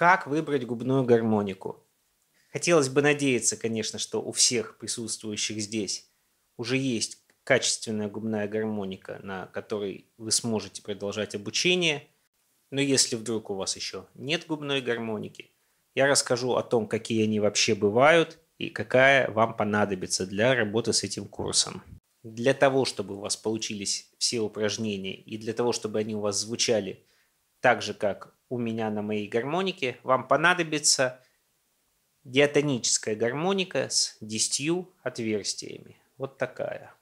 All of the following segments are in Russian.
как выбрать губную гармонику. Хотелось бы надеяться, конечно, что у всех присутствующих здесь уже есть качественная губная гармоника, на которой вы сможете продолжать обучение. Но если вдруг у вас еще нет губной гармоники, я расскажу о том, какие они вообще бывают и какая вам понадобится для работы с этим курсом. Для того, чтобы у вас получились все упражнения и для того, чтобы они у вас звучали так же, как у меня на моей гармонике, вам понадобится диатоническая гармоника с 10 отверстиями. Вот такая.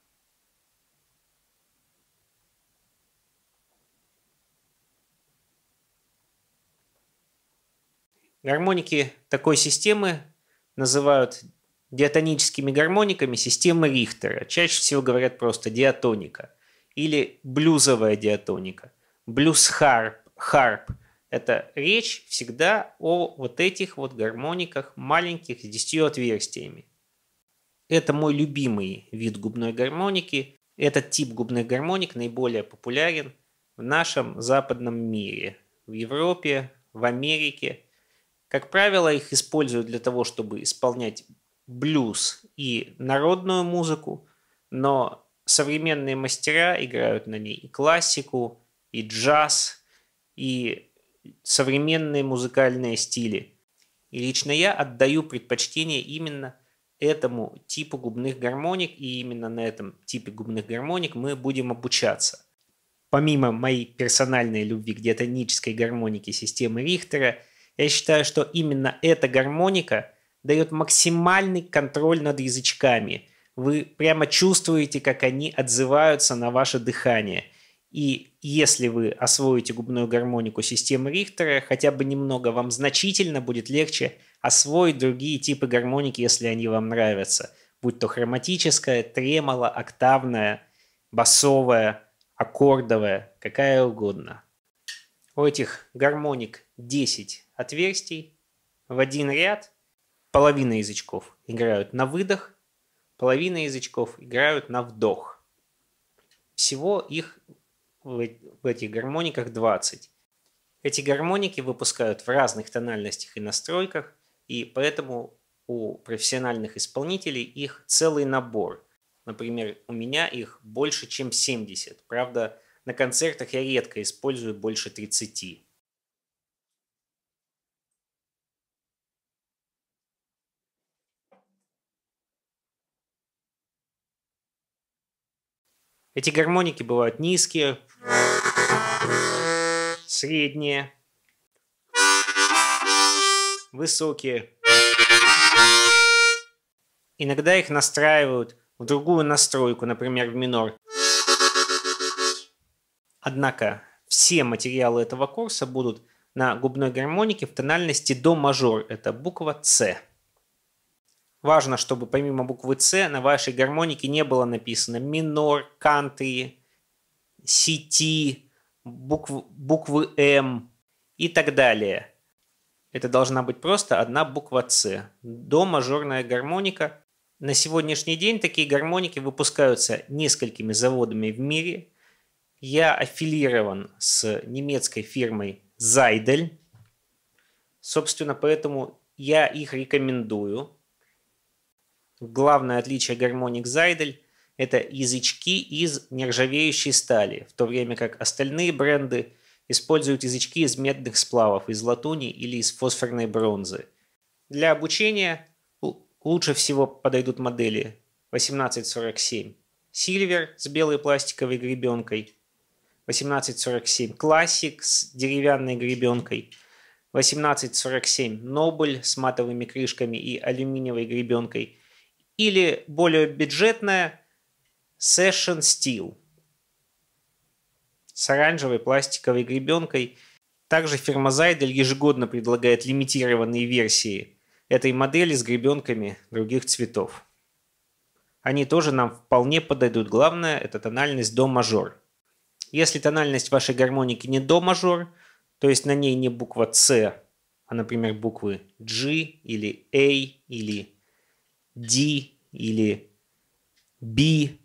Гармоники такой системы называют диатоническими гармониками системы Рихтера. Чаще всего говорят просто диатоника или блюзовая диатоника. Блюз-харп, харп, харп это речь всегда о вот этих вот гармониках маленьких с 10 отверстиями. Это мой любимый вид губной гармоники. Этот тип губных гармоник наиболее популярен в нашем западном мире, в Европе, в Америке. Как правило, их используют для того, чтобы исполнять блюз и народную музыку, но современные мастера играют на ней и классику, и джаз, и современные музыкальные стили. И лично я отдаю предпочтение именно этому типу губных гармоник, и именно на этом типе губных гармоник мы будем обучаться. Помимо моей персональной любви к диатонической гармонике системы Рихтера, я считаю, что именно эта гармоника дает максимальный контроль над язычками. Вы прямо чувствуете, как они отзываются на ваше дыхание – и если вы освоите губную гармонику системы Рихтера, хотя бы немного вам значительно будет легче освоить другие типы гармоники, если они вам нравятся. Будь то хроматическая, тремоло, октавная, басовая, аккордовая, какая угодно. У этих гармоник 10 отверстий в один ряд. Половина язычков играют на выдох, половина язычков играют на вдох. Всего их Э, в, этих гармониках 20. Эти гармоники выпускают в разных тональностях и настройках, и поэтому у профессиональных исполнителей их целый набор. Например, у меня их больше, чем 70. Правда, на концертах я редко использую больше 30. Эти гармоники бывают низкие, средние, высокие. Иногда их настраивают в другую настройку, например, в минор. Однако все материалы этого курса будут на губной гармонике в тональности до мажор. Это буква С. Важно, чтобы помимо буквы С на вашей гармонике не было написано минор, кантри, сети, букв, буквы М и так далее. Это должна быть просто одна буква С. До мажорная гармоника. На сегодняшний день такие гармоники выпускаются несколькими заводами в мире. Я аффилирован с немецкой фирмой Зайдель. Собственно, поэтому я их рекомендую. Главное отличие гармоник Зайдель это язычки из нержавеющей стали, в то время как остальные бренды используют язычки из медных сплавов, из латуни или из фосфорной бронзы. Для обучения лучше всего подойдут модели 1847 Silver с белой пластиковой гребенкой, 1847 Classic с деревянной гребенкой, 1847 Noble с матовыми крышками и алюминиевой гребенкой или более бюджетная Session Steel с оранжевой пластиковой гребенкой. Также фирма Зайдель ежегодно предлагает лимитированные версии этой модели с гребенками других цветов. Они тоже нам вполне подойдут. Главное – это тональность до мажор. Если тональность вашей гармоники не до мажор, то есть на ней не буква С, а, например, буквы G или A или D или B,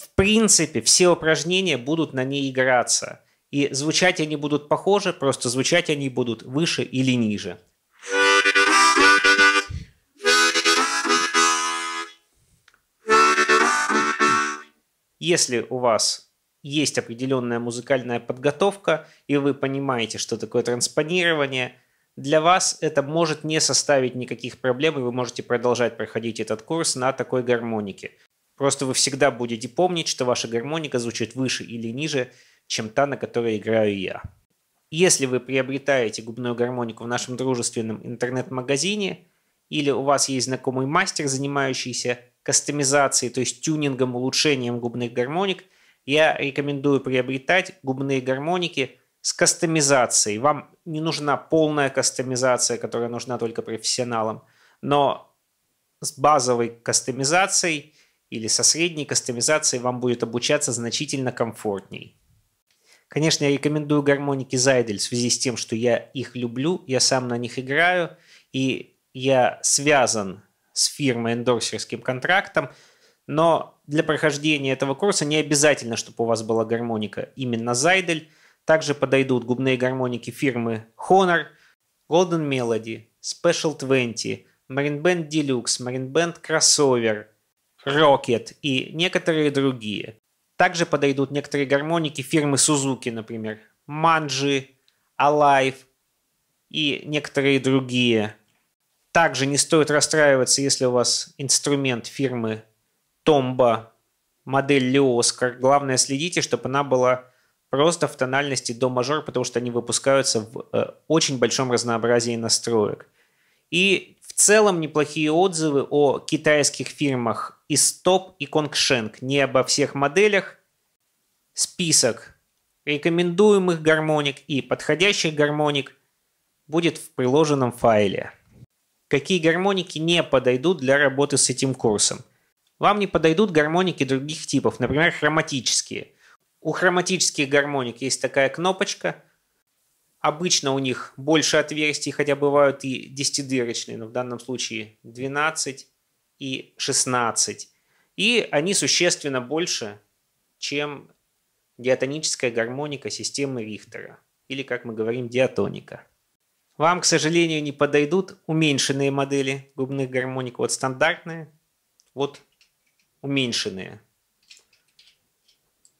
в принципе, все упражнения будут на ней играться. И звучать они будут похоже, просто звучать они будут выше или ниже. Если у вас есть определенная музыкальная подготовка, и вы понимаете, что такое транспонирование, для вас это может не составить никаких проблем, и вы можете продолжать проходить этот курс на такой гармонике. Просто вы всегда будете помнить, что ваша гармоника звучит выше или ниже, чем та, на которой играю я. Если вы приобретаете губную гармонику в нашем дружественном интернет-магазине, или у вас есть знакомый мастер, занимающийся кастомизацией, то есть тюнингом, улучшением губных гармоник, я рекомендую приобретать губные гармоники с кастомизацией. Вам не нужна полная кастомизация, которая нужна только профессионалам, но с базовой кастомизацией – или со средней кастомизацией вам будет обучаться значительно комфортней. Конечно, я рекомендую гармоники Зайдель в связи с тем, что я их люблю, я сам на них играю, и я связан с фирмой эндорсерским контрактом, но для прохождения этого курса не обязательно, чтобы у вас была гармоника именно Зайдель. Также подойдут губные гармоники фирмы Honor, Golden Melody, Special 20, Marine Band Deluxe, Marine Band Crossover, Rocket и некоторые другие. Также подойдут некоторые гармоники фирмы Suzuki, например, Manji, Alive и некоторые другие. Также не стоит расстраиваться, если у вас инструмент фирмы Tomba, модель Лео Оскар. Главное, следите, чтобы она была просто в тональности до мажор, потому что они выпускаются в э, очень большом разнообразии настроек. И в целом неплохие отзывы о китайских фирмах и стоп и конгшенк. Не обо всех моделях. Список рекомендуемых гармоник и подходящих гармоник будет в приложенном файле. Какие гармоники не подойдут для работы с этим курсом? Вам не подойдут гармоники других типов, например, хроматические. У хроматических гармоник есть такая кнопочка. Обычно у них больше отверстий, хотя бывают и 10-дырочные, но в данном случае 12 и 16. И они существенно больше, чем диатоническая гармоника системы Рихтера, или, как мы говорим, диатоника. Вам, к сожалению, не подойдут уменьшенные модели губных гармоник. Вот стандартные, вот уменьшенные.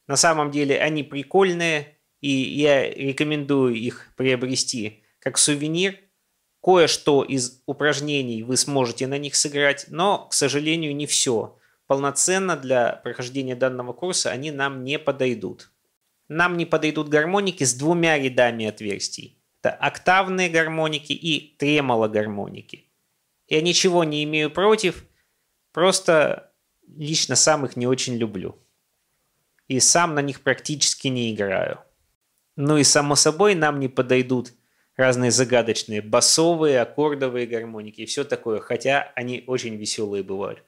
На самом деле они прикольные, и я рекомендую их приобрести как сувенир – Кое-что из упражнений вы сможете на них сыграть, но, к сожалению, не все. Полноценно для прохождения данного курса они нам не подойдут. Нам не подойдут гармоники с двумя рядами отверстий. Это октавные гармоники и тремоло гармоники. Я ничего не имею против, просто лично сам их не очень люблю. И сам на них практически не играю. Ну и само собой нам не подойдут разные загадочные басовые, аккордовые гармоники и все такое, хотя они очень веселые бывают.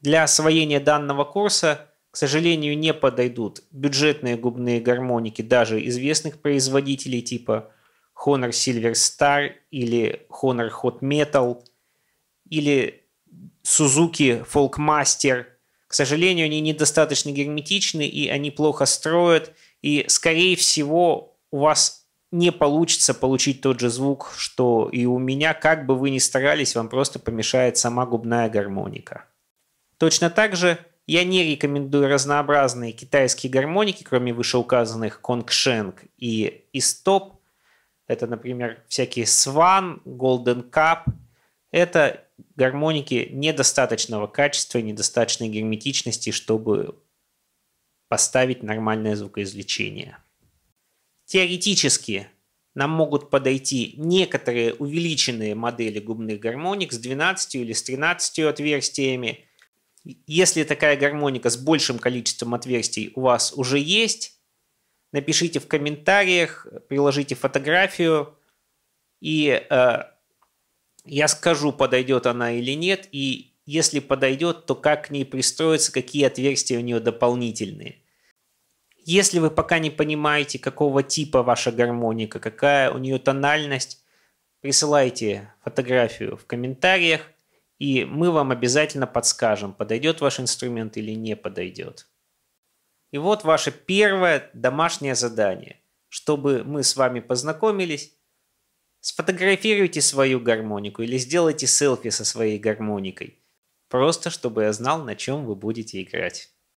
Для освоения данного курса, к сожалению, не подойдут бюджетные губные гармоники даже известных производителей типа Honor Silver Star или Honor Hot Metal или Suzuki Folkmaster. К сожалению, они недостаточно герметичны и они плохо строят – и, скорее всего, у вас не получится получить тот же звук, что и у меня, как бы вы ни старались, вам просто помешает сама губная гармоника. Точно так же я не рекомендую разнообразные китайские гармоники, кроме вышеуказанных конгшенг и истоп. Это, например, всякие сван, Голден Кап. Это гармоники недостаточного качества, недостаточной герметичности, чтобы поставить нормальное звукоизвлечение. Теоретически нам могут подойти некоторые увеличенные модели губных гармоник с 12 или с 13 отверстиями. Если такая гармоника с большим количеством отверстий у вас уже есть, напишите в комментариях, приложите фотографию, и э, я скажу, подойдет она или нет, и если подойдет, то как к ней пристроиться, какие отверстия у нее дополнительные. Если вы пока не понимаете, какого типа ваша гармоника, какая у нее тональность, присылайте фотографию в комментариях, и мы вам обязательно подскажем, подойдет ваш инструмент или не подойдет. И вот ваше первое домашнее задание. Чтобы мы с вами познакомились, сфотографируйте свою гармонику или сделайте селфи со своей гармоникой – Просто чтобы я знал, на чем вы будете играть.